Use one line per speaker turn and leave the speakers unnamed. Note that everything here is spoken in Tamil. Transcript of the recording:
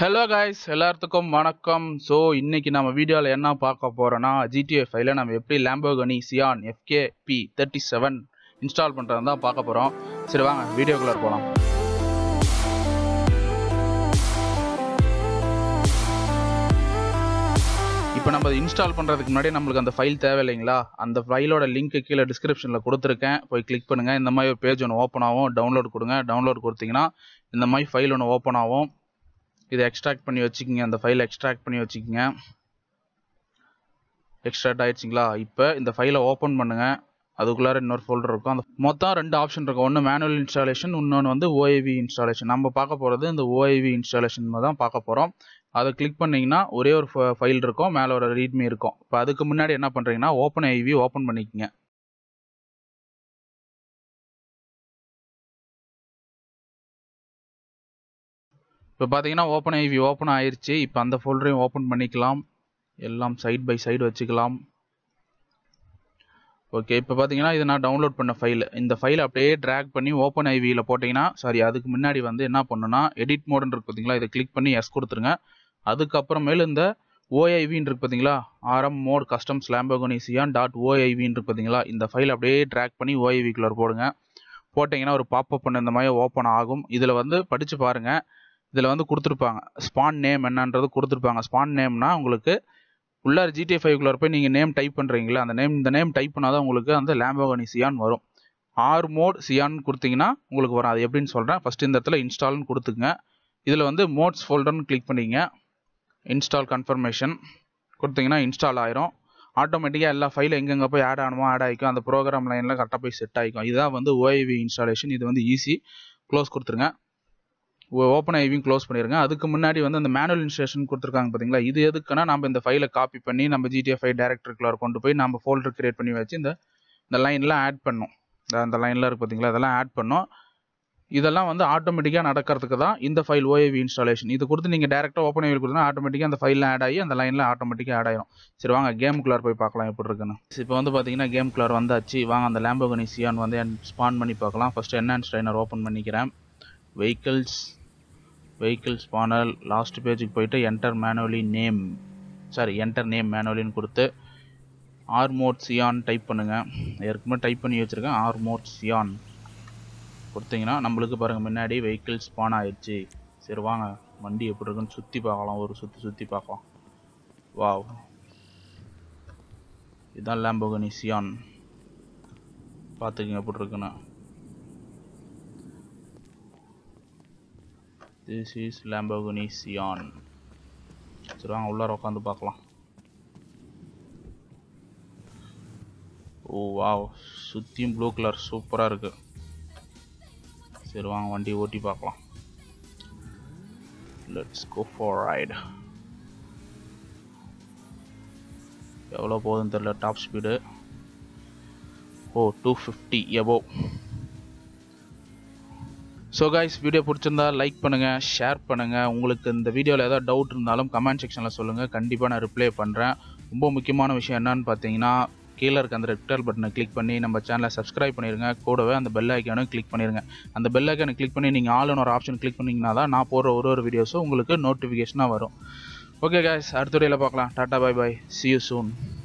ஹலோ காய்ஸ் எல்லாத்துக்கும் வணக்கம் ஸோ இன்றைக்கி நம்ம வீடியோவில் என்ன பார்க்க போகிறோன்னா ஜிடிஎஃப் ஃபைவ்ல நம்ம எப்படி Lamborghini Sian FK P thirty seven install பண்ணுறது தான் பார்க்க போகிறோம் சரி வாங்க வீடியோக்குள்ளே போகலாம் இப்போ நம்ம இன்ஸ்டால் பண்ணுறதுக்கு முன்னாடி நம்மளுக்கு அந்த ஃபைல் தேவை இல்லைங்களா அந்த ஃபைலோட லிங்க்கு கீழே டிஸ்கிரிப்ஷனில் கொடுத்துருக்கேன் போய் கிளிக் பண்ணுங்கள் இந்த மாதிரி ஒரு பேஜ் ஒன்று ஓப்பன் ஆகும் டவுன்லோட் கொடுங்க டவுன்லோட் கொடுத்தீங்கன்னா இந்த மாதிரி ஃபைல் ஒன்று ஓப்பன் ஆகும் இதை எக்ஸ்ட்ராக்ட் பண்ணி வச்சுக்கோங்க அந்த ஃபைலை எக்ஸ்ட்ராக்ட் பண்ணி வச்சுக்கோங்க எக்ஸ்ட்ராக்ட் ஆயிடுச்சிங்களா இப்போ இந்த ஃபைலை ஓப்பன் பண்ணுங்கள் அதுக்குள்ளார இன்னொரு ஃபோல்டர் இருக்கும் அந்த மொத்தம் ரெண்டு ஆப்ஷன் இருக்கும் ஒன்று மேனுவல் இன்ஸ்டாலேஷன் இன்னொன்று வந்து ஓஏவி இன்ஸ்டாலேஷன் நம்ம பார்க்க போகிறது இந்த ஓஏவி இன்ஸ்டாலேஷன் தான் பார்க்க போகிறோம் அதை கிளிக் பண்ணிங்கன்னா ஒரே ஒரு ஃபைல் இருக்கும் மேலே ஒரு ரீட்மி இருக்கும் இப்போ அதுக்கு முன்னாடி என்ன பண்ணுறீங்கன்னா ஓப்பன் ஐவி ஓப்பன் பண்ணிக்கோங்க இப்போ பார்த்தீங்கன்னா ஓப்பன் ஐவி ஓப்பன் ஆயிடுச்சு இப்போ அந்த ஃபோல்டரையும் ஓப்பன் பண்ணிக்கலாம் எல்லாம் சைட் பை சைடு வச்சுக்கலாம் ஓகே இப்போ பார்த்தீங்கன்னா இது நான் டவுன்லோட் பண்ண ஃபைல் இந்த ஃபைல் அப்படியே ட்ராக் பண்ணி ஓப்பன் ஐவியில் போட்டிங்கன்னா சாரி அதுக்கு முன்னாடி வந்து என்ன பண்ணுன்னா எடிட் மோடுன்னு இருக்கு பார்த்தீங்களா இதை கிளிக் பண்ணி எஸ் கொடுத்துருங்க அதுக்கப்புறமேல இந்த ஓஐவின்னு இருக்கு பார்த்தீங்களா RM mod customs Lamborghini Sian dot ஓஐவின்னு இருக்கு பார்த்தீங்களா இந்த ஃபைல் அப்படியே ட்ராக் பண்ணி ஓஐவிக்குள்ளே போடுங்க போட்டிங்கன்னா ஒரு பாப்பப் பண்ண இந்த மாதிரி ஓப்பன் ஆகும் இதில் வந்து படித்து பாருங்கள் இதில் வந்து கொடுத்துருப்பாங்க ஸ்பான் நேம் என்னன்றது கொடுத்துருப்பாங்க ஸ்பான் நேம்னா உங்களுக்கு உள்ளார் ஜிடிஏ ஃபைவ்குள்ளார் போய் நீங்கள் நேம் டைப் பண்ணுறீங்களா அந்த நேம் இந்த நேம் டைப் பண்ணால் தான் உங்களுக்கு அந்த லேம்போகனி சியான் வரும் ஆர் மோட் சியான் கொடுத்தீங்கன்னா உங்களுக்கு வரும் அது எப்படின்னு சொல்கிறேன் ஃபஸ்ட் இந்த இடத்துல இன்ஸ்டால்னு கொடுத்துங்க இதில் வந்து மோட்ஸ் ஃபோல்டர்னு கிளிக் பண்ணிங்க இன்ஸ்டால் கன்ஃபர்மேஷன் கொடுத்தீங்கன்னா இன்ஸ்டால் ஆயிரும் ஆட்டோமேட்டிக்காக எல்லா ஃபைல் எங்கெங்கே போய் ஆட் ஆகணுமோ ஆட் ஆகிக்கும் அந்த ப்ரோக்ராம் லைனில் கரெக்டாக போய் செட் ஆகிக்கும் இதுதான் வந்து ஓஐவி இன்ஸ்டாலேஷன் இது வந்து ஈஸி க்ளோஸ் கொடுத்துருங்க ஓப்பன் ஐவியும் க்ளோஸ் பண்ணிருங்க அதுக்கு முன்னாடி வந்து அந்த மேனுவல் இன்ஸ்டேஷன் கொடுத்துருக்காங்க பார்த்தீங்களா இது எதுக்குன்னா நம்ம இந்த ஃபைலை காப்பி பண்ணி நம்ம ஜிடிஎஃப்ஐ டேரக்டருக்குள்ள கொண்டு போய் நம்ம ஃபோல்டர் கிரியேட் பண்ணி வச்சு இந்த இந்த லைன்லாம் ஆட் பண்ணும் அந்த லைன்லாம் இருக்குது பார்த்தீங்களா இதெல்லாம் ஆட் பண்ணும் இதெல்லாம் வந்து ஆட்டோமேட்டிக்காக நடக்கிறதுக்கு தான் இந்த ஃபைல் ஓஏவி இன்ஸ்டாலேஷன் இது கொடுத்து நீங்கள் டேரெக்டாக ஓப்பன் ஐவியில் கொடுத்தீங்கன்னா ஆட்டோமேட்டிக்காக அந்த ஃபைலில் ஆட் ஆகி அந்த லைனில் ஆட்டோமேட்டிக்காக ஆட் ஆயிடும் சரி வாங்க கேம் குள்ளார் போய் பார்க்கலாம் எப்படி இருக்குன்னு இப்போ வந்து பார்த்தீங்கன்னா கேம் குள்ளார் வந்தாச்சு வாங்க அந்த லேம்போகனி சியான் வந்து ஸ்பான் பண்ணி பார்க்கலாம் ஃபஸ்ட்டு என்ஹான்ஸ் ட்ரைனர் ஓப்பன் பண்ணிக்கிறேன் வெஹிக்கிள்ஸ் வெஹிக்கிள்ஸ் பானல் லாஸ்ட் பேஜுக்கு போயிட்டு enter manually name sorry enter name மேனுவலின்னு கொடுத்து ஆர்மோட் சியான் டைப் பண்ணுங்கள் ஏற்கனவே டைப் பண்ணி வச்சுருக்கேன் ஆர்மோட் சியான் கொடுத்தீங்கன்னா நம்மளுக்கு பாருங்கள் முன்னாடி வெஹிக்கிள்ஸ் பான் ஆயிடுச்சு சரி வாங்க வண்டி எப்படி இருக்குன்னு சுற்றி பார்க்கலாம் ஒரு சுற்றி சுற்றி பார்க்கலாம் வா இதுதான் லேம்போகனி சியான் பார்த்துக்கங்க எப்படி இருக்குன்னு திஸ் இஸ் லேம்பகோனி சியான் சரி வாங்க உள்ளார உட்காந்து பார்க்கலாம் ஓ வா சுற்றியும் ப்ளூ கலர் சூப்பராக இருக்குது சரி வாங்க வண்டி ஓட்டி பார்க்கலாம் லெட்ஸ் கோ ஃபார் ரைடு எவ்வளோ போகுதுன்னு தெரில டாப் ஸ்பீடு ஓ two fifty above so guys video பிடிச்சிருந்தா லைக் பண்ணுங்கள் ஷேர் பண்ணுங்கள் உங்களுக்கு இந்த வீடியோவில் ஏதாவது டவுட் இருந்தாலும் கமெண்ட் செக்ஷனில் சொல்லுங்கள் கண்டிப்பாக நான் ரிப்ளை பண்ணுறேன் ரொம்ப முக்கியமான விஷயம் என்னன்னு பார்த்தீங்கன்னா கீழே இருக்க அந்த ரெட் பட்டனை கிளிக் பண்ணி நம்ம சேனலை சப்ஸ்கிரைப் பண்ணிடுங்க கூடவே அந்த பெல் ஐக்கானும் கிளிக் பண்ணிடுங்க அந்த பெல் ஐக்கானை கிளிக் பண்ணி நீங்கள் ஆளுன்னு ஒரு ஆப்ஷன் கிளிக் பண்ணிங்கன்னா தான் நான் போடுற ஒரு ஒரு வீடியோஸும் உங்களுக்கு நோட்டிஃபிகேஷனாக வரும் ஓகே காய்ஸ் அடுத்த வீடியோவில் பார்க்கலாம் tata bye bye see you soon